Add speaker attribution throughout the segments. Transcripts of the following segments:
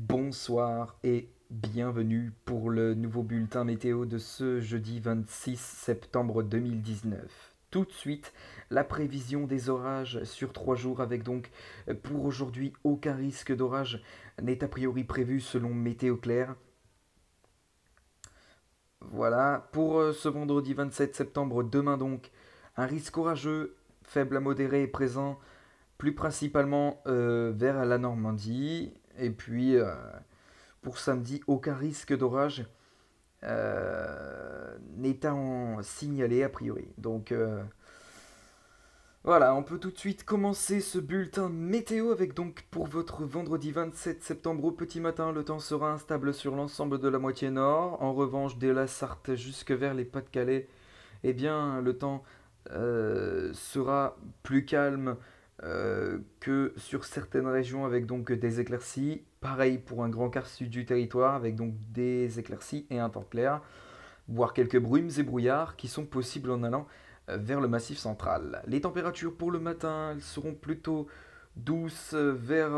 Speaker 1: Bonsoir et bienvenue pour le nouveau bulletin météo de ce jeudi 26 septembre 2019. Tout de suite, la prévision des orages sur trois jours avec donc euh, pour aujourd'hui aucun risque d'orage n'est a priori prévu selon Météo Clair. Voilà, pour euh, ce vendredi 27 septembre, demain donc, un risque orageux faible à modéré est présent plus principalement euh, vers la Normandie, et puis, euh, pour samedi, aucun risque d'orage euh, en signalé a priori. Donc, euh, voilà, on peut tout de suite commencer ce bulletin météo avec donc pour votre vendredi 27 septembre au petit matin, le temps sera instable sur l'ensemble de la moitié nord. En revanche, dès la Sarthe jusque vers les Pas-de-Calais, eh bien, le temps euh, sera plus calme euh, que sur certaines régions avec donc des éclaircies. Pareil pour un grand quart sud du territoire avec donc des éclaircies et un temps clair, voire quelques brumes et brouillards qui sont possibles en allant euh, vers le massif central. Les températures pour le matin elles seront plutôt douces euh, vers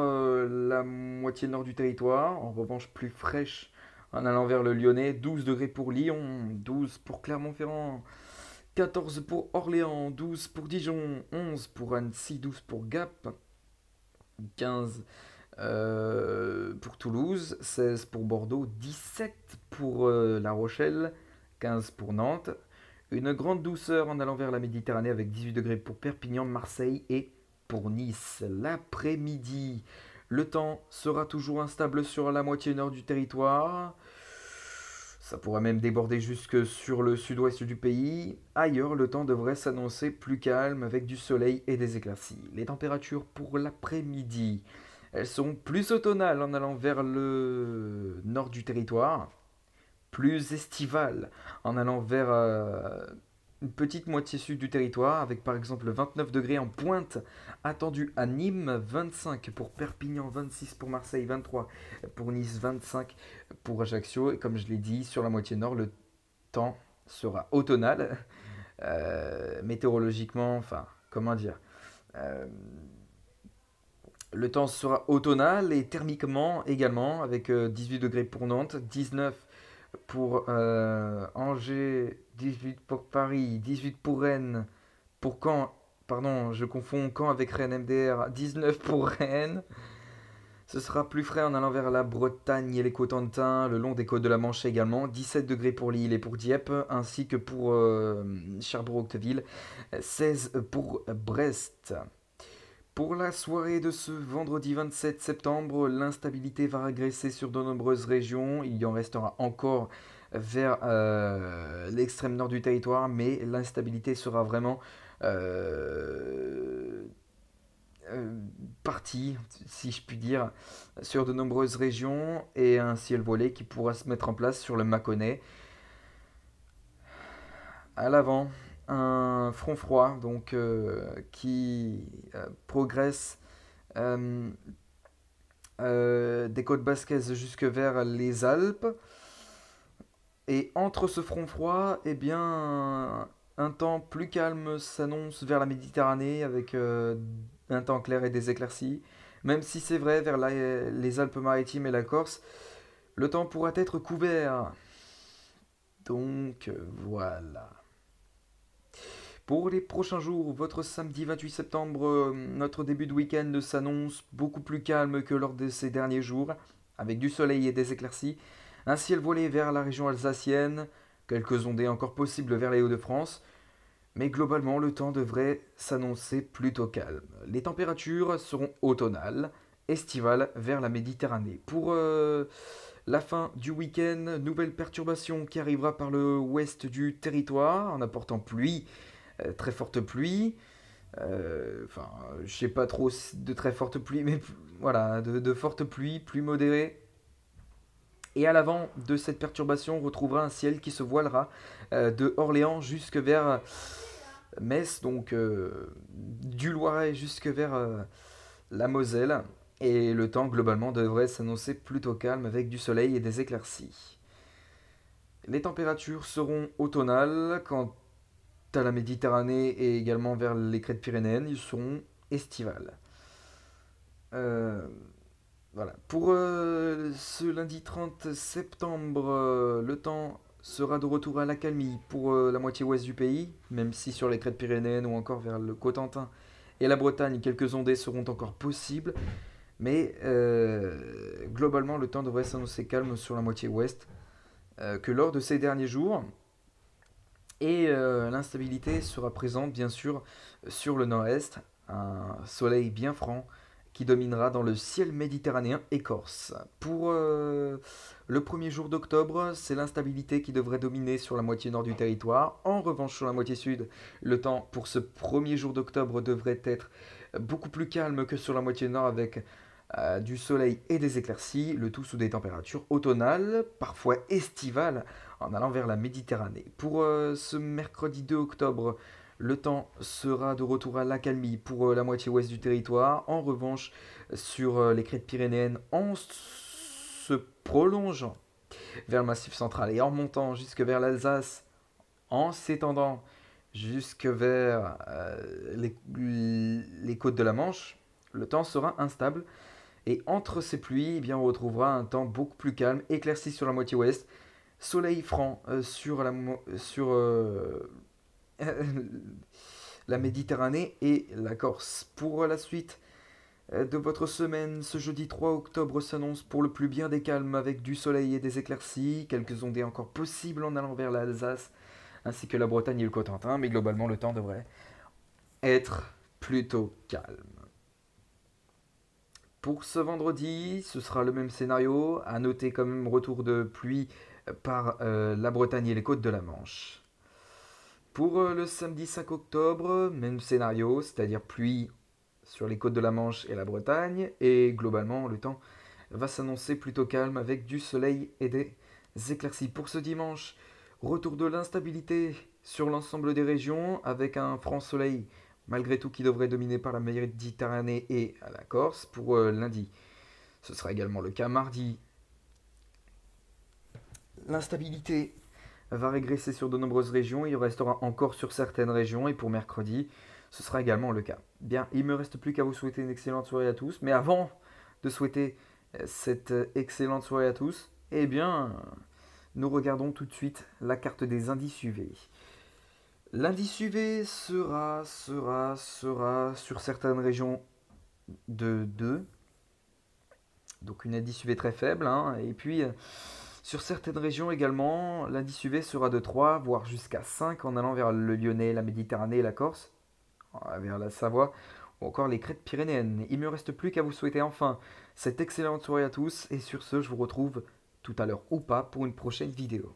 Speaker 1: la moitié nord du territoire, en revanche plus fraîches en allant vers le Lyonnais, 12 degrés pour Lyon, 12 pour Clermont-Ferrand, 14 pour Orléans, 12 pour Dijon, 11 pour Annecy, 12 pour Gap, 15 euh, pour Toulouse, 16 pour Bordeaux, 17 pour euh, La Rochelle, 15 pour Nantes. Une grande douceur en allant vers la Méditerranée avec 18 degrés pour Perpignan, Marseille et pour Nice. L'après-midi, le temps sera toujours instable sur la moitié nord du territoire. Ça pourrait même déborder jusque sur le sud-ouest du pays. Ailleurs, le temps devrait s'annoncer plus calme avec du soleil et des éclaircies. Les températures pour l'après-midi, elles sont plus automnales en allant vers le nord du territoire, plus estivales en allant vers euh, une petite moitié sud du territoire, avec par exemple 29 degrés en pointe attendu à Nîmes, 25 pour Perpignan, 26 pour Marseille, 23 pour Nice, 25 pour Ajaccio. Et comme je l'ai dit, sur la moitié nord, le temps sera automnal, euh, météorologiquement, enfin, comment dire euh, le temps sera automnal et thermiquement également, avec 18 euh, degrés pour Nantes, 19 pour euh, Angers, 18 pour Paris, 18 pour Rennes, pour Caen, pardon, je confonds Caen avec Rennes MDR, 19 pour Rennes. Ce sera plus frais en allant vers la Bretagne et les Cotentin, le long des côtes de la Manche également. 17 degrés pour Lille et pour Dieppe, ainsi que pour Cherbourg-Octeville. Euh, 16 pour Brest. Pour la soirée de ce vendredi 27 septembre, l'instabilité va régresser sur de nombreuses régions. Il y en restera encore vers euh, l'extrême nord du territoire, mais l'instabilité sera vraiment euh, euh, partie, si je puis dire, sur de nombreuses régions et un ciel voilé qui pourra se mettre en place sur le Mâconnais. À l'avant un front froid donc, euh, qui euh, progresse euh, des côtes basques jusque vers les Alpes. Et entre ce front froid, et eh bien, un temps plus calme s'annonce vers la Méditerranée avec un temps clair et des éclaircies. Même si c'est vrai vers les Alpes-Maritimes et la Corse, le temps pourra être couvert. Donc voilà. Pour les prochains jours, votre samedi 28 septembre, euh, notre début de week-end s'annonce beaucoup plus calme que lors de ces derniers jours, avec du soleil et des éclaircies, un ciel voilé vers la région alsacienne, quelques ondées encore possibles vers les Hauts-de-France, mais globalement le temps devrait s'annoncer plutôt calme. Les températures seront automnales, estivales vers la Méditerranée. Pour euh, la fin du week-end, nouvelle perturbation qui arrivera par le ouest du territoire en apportant pluie euh, très forte pluie. Euh, enfin, je sais pas trop de très forte pluie, mais voilà, de, de fortes pluies, plus Et à l'avant de cette perturbation, on retrouvera un ciel qui se voilera euh, de Orléans jusque vers Metz, donc du Loiret jusque vers la Moselle. Et le temps globalement devrait s'annoncer plutôt calme avec du soleil et des éclaircies. Les températures seront automnales. quand à la Méditerranée et également vers les crêtes pyrénéennes, ils seront estivales. Euh, voilà. Pour euh, ce lundi 30 septembre, euh, le temps sera de retour à la calmie pour la moitié ouest du pays, même si sur les crêtes pyrénéennes ou encore vers le Cotentin et la Bretagne, quelques ondées seront encore possibles. Mais globalement, le temps devrait s'annoncer calme sur la moitié ouest que lors de ces derniers jours. Et euh, l'instabilité sera présente bien sûr sur le nord-est, un soleil bien franc qui dominera dans le ciel méditerranéen et corse. Pour euh, le premier jour d'octobre, c'est l'instabilité qui devrait dominer sur la moitié nord du territoire. En revanche, sur la moitié sud, le temps pour ce premier jour d'octobre devrait être beaucoup plus calme que sur la moitié nord avec euh, du soleil et des éclaircies, le tout sous des températures automnales, parfois estivales, en allant vers la Méditerranée. Pour euh, ce mercredi 2 octobre, le temps sera de retour à l'accalmie pour euh, la moitié ouest du territoire. En revanche, sur les crêtes pyrénéennes, en se prolongeant vers le massif central et en montant jusque vers l'Alsace, en s'étendant jusque vers les côtes de la Manche, le temps sera instable et entre ces pluies, eh bien, on retrouvera un temps beaucoup plus calme, éclairci sur la moitié ouest, soleil franc euh, sur, la, sur euh, la, Méditerranée et la Corse. Pour la suite euh, de votre semaine, ce jeudi 3 octobre s'annonce pour le plus bien des calmes avec du soleil et des éclaircies, quelques ondées encore possibles en allant vers l'Alsace ainsi que la Bretagne et le Cotentin, mais globalement le temps devrait être plutôt calme. Pour ce vendredi, ce sera le même scénario, à noter quand même retour de pluie par euh, la Bretagne et les côtes de la Manche. Pour euh, le samedi 5 octobre, même scénario, c'est-à-dire pluie sur les côtes de la Manche et la Bretagne, et globalement le temps va s'annoncer plutôt calme avec du soleil et des éclaircies. Pour ce dimanche, retour de l'instabilité sur l'ensemble des régions avec un franc soleil malgré tout qui devrait dominer par la Méditerranée et à la Corse pour euh, lundi. Ce sera également le cas mardi. L'instabilité va régresser sur de nombreuses régions, il restera encore sur certaines régions et pour mercredi, ce sera également le cas. Bien, il me reste plus qu'à vous souhaiter une excellente soirée à tous, mais avant de souhaiter euh, cette euh, excellente soirée à tous, eh bien, nous regardons tout de suite la carte des indices UV. L'indice UV sera, sera, sera sur certaines régions de 2. Donc une indice UV très faible. Hein. Et puis euh, sur certaines régions également, l'indice UV sera de 3, voire jusqu'à 5 en allant vers le Lyonnais, la Méditerranée la Corse, ah, vers la Savoie ou encore les crêtes pyrénéennes. Il ne me reste plus qu'à vous souhaiter enfin cette excellente soirée à tous et sur ce je vous retrouve tout à l'heure ou pas pour une prochaine vidéo.